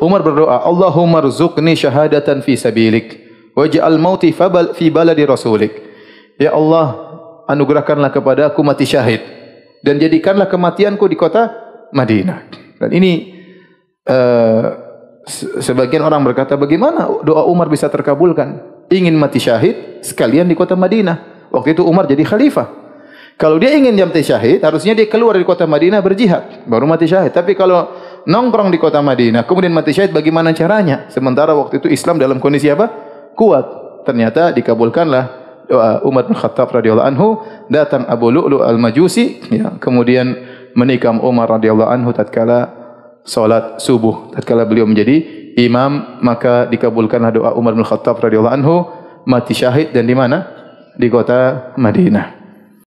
Umar berdoa, Allahumma rzuqni syahadatan fi sabilik. Waj'al mauti fabal fi baladi rasulik. Ya Allah, anugerahkanlah kepada aku mati syahid. Dan jadikanlah kematianku di kota Madinah. Dan ini uh, sebagian orang berkata, bagaimana doa Umar bisa terkabulkan? Ingin mati syahid sekalian di kota Madinah. Waktu itu Umar jadi khalifah. Kalau dia ingin mati syahid, harusnya dia keluar dari kota Madinah berjihad. Baru mati syahid. Tapi kalau nongkrong di kota Madinah, kemudian mati syahid bagaimana caranya? Sementara waktu itu Islam dalam kondisi apa? Kuat. Ternyata dikabulkanlah doa Umar bin Khattab radhiyallahu anhu, datang Abu Lu'lu' Al-Majusi, ya, kemudian menikam Umar radhiyallahu anhu tatkala salat subuh, tatkala beliau menjadi imam, maka dikabulkanlah doa Umar bin Khattab radhiyallahu anhu, mati syahid dan di mana? Di kota Madinah.